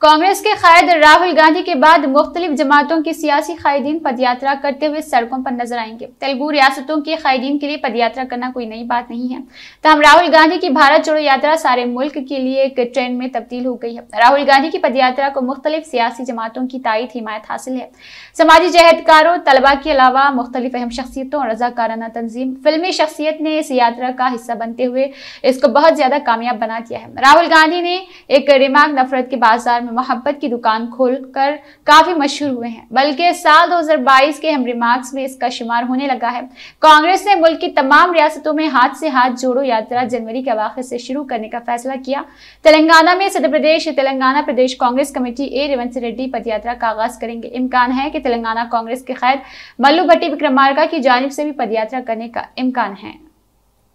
कांग्रेस के कैद राहुल गांधी के बाद मुख्तलिफ जमातों के सियासी कायदीन पदयात्रा करते हुए सड़कों पर नजर आएंगे तेलुगु रियासतों के कायदीन के लिए पदयात्रा करना कोई नई बात नहीं है तहम राहुल गांधी की भारत जोड़ो यात्रा सारे मुल्क के लिए एक ट्रेंड में तब्दील हो गई है राहुल गांधी की पदयात्रा को मुख्तलिफ सियासी जमातों की तायद हिमायत हासिल है समाजी जहदकारों तलबा के अलावा मुख्तलिफ अहम शख्सियतों और रजाकाराना तंजीम फिल्मी शख्सियत ने इस यात्रा का हिस्सा बनते हुए इसको बहुत ज्यादा कामयाब बना दिया है राहुल गांधी ने एक रिमार्क नफरत के बाजार में मोहब्बत की दुकान खोलकर काफ़ी मशहूर हुए हैं बल्कि साल 2022 के हम रिमार्क्स में इसका शुमार होने लगा है कांग्रेस ने मुल्क की तमाम रियासतों में हाथ से हाथ जोड़ो यात्रा जनवरी के अवाखिर से शुरू करने का फैसला किया तेलंगाना में सदर प्रदेश तेलंगाना प्रदेश कांग्रेस कमेटी ए रेवंत रेड्डी पदयात्रा का आगाज करेंगे इम्कान है कि तेलंगाना कांग्रेस के खैर मल्लू भट्टी विक्रमार्का की जानब से भी पदयात्रा करने का इम्कान है